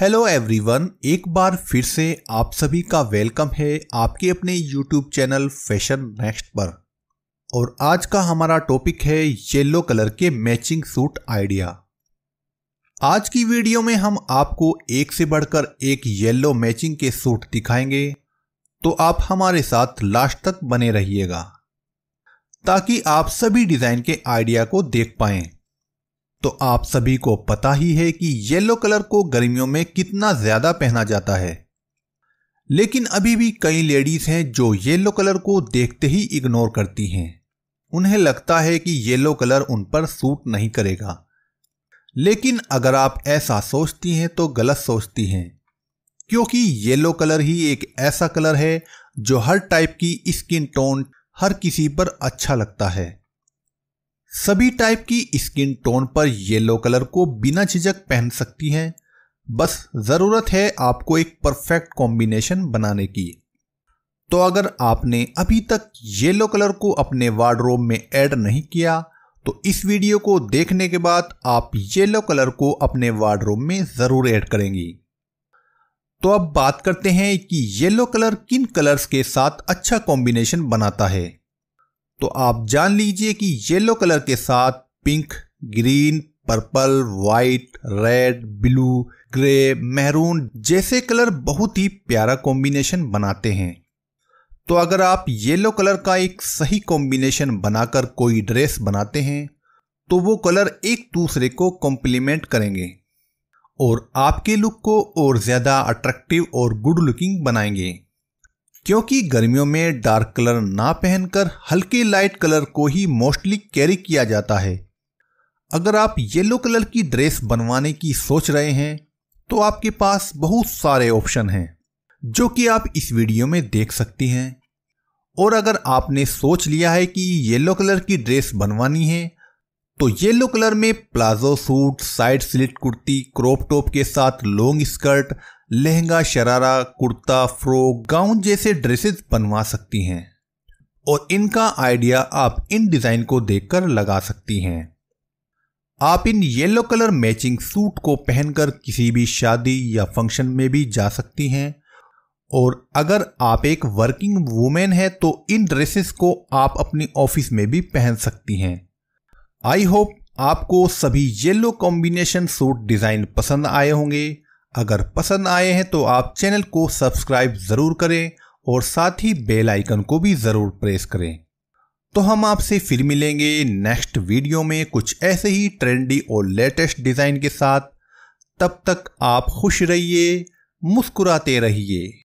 hello everyone एक बार फिर से आप सभी का वेलकम है आपके अपने यूट्यूब चैनल फैशन नेक्स्ट पर और आज का हमारा टॉपिक है येलो कलर के मैचिंग सूट आइडिया आज की वीडियो में हम आपको एक से बढ़कर एक येलो मैचिंग के सूट दिखाएंगे तो आप हमारे साथ लास्ट तक बने रहिएगा ताकि आप सभी डिज़ाइन के आइडिया को देख पाएं तो आप सभी को पता ही है कि येलो कलर को गर्मियों में कितना ज्यादा पहना जाता है लेकिन अभी भी कई लेडीज हैं जो येलो कलर को देखते ही इग्नोर करती हैं उन्हें लगता है कि येलो कलर उन पर सूट नहीं करेगा लेकिन अगर आप ऐसा सोचती हैं तो गलत सोचती हैं क्योंकि येलो कलर ही एक ऐसा कलर है जो हर टाइप की स्किन टोन हर किसी पर अच्छा लगता है सभी टाइप की स्किन टोन पर येलो कलर को बिना झिझक पहन सकती हैं बस ज़रूरत है आपको एक परफेक्ट कॉम्बिनेशन बनाने की तो अगर आपने अभी तक येलो कलर को अपने वार्डरोब में ऐड नहीं किया तो इस वीडियो को देखने के बाद आप येलो कलर को अपने वार्डरोब में ज़रूर ऐड करेंगी तो अब बात करते हैं कि येलो कलर किन कलर्स के साथ अच्छा कॉम्बिनेशन बनाता है तो आप जान लीजिए कि येलो कलर के साथ pink green purple white red blue grey maroon जैसे कलर बहुत ही प्यारा कॉम्बिनेशन बनाते हैं तो अगर आप येलो कलर का एक सही कॉम्बिनेशन बनाकर कोई ड्रेस बनाते हैं तो वो कलर एक दूसरे को कॉम्प्लीमेंट करेंगे और आपके लुक को और ज़्यादा अट्रैक्टिव और गुड लुकिंग बनाएंगे क्योंकि गर्मियों में डार्क कलर ना पहनकर हल्के लाइट कलर को ही मोस्टली कैरी किया जाता है अगर आप येलो कलर की ड्रेस बनवाने की सोच रहे हैं तो आपके पास बहुत सारे ऑप्शन हैं जो कि आप इस वीडियो में देख सकती हैं और अगर आपने सोच लिया है कि येलो कलर की ड्रेस बनवानी है तो येलो कलर में palazzo suit side slit kurti crop top के साथ long skirt lehenga sharara kurta frock gown जैसे ड्रेसेस बनवा सकती हैं और इनका आइडिया आप इन डिज़ाइन को देखकर लगा सकती हैं आप इन येलो कलर मैचिंग सूट को पहनकर किसी भी शादी या फंक्शन में भी जा सकती हैं और अगर आप एक वर्किंग वूमेन है तो इन ड्रेसेस को आप अपनी ऑफिस में भी पहन सकती हैं आई होप आपको सभी येलो कॉम्बिनेशन सूट डिज़ाइन पसंद आए होंगे अगर पसंद आए हैं तो आप चैनल को सब्सक्राइब ज़रूर करें और साथ ही बेल आइकन को भी ज़रूर प्रेस करें तो हम आपसे फिर मिलेंगे नेक्स्ट वीडियो में कुछ ऐसे ही ट्रेंडी और लेटेस्ट डिज़ाइन के साथ तब तक आप खुश रहिए मुस्कुराते रहिए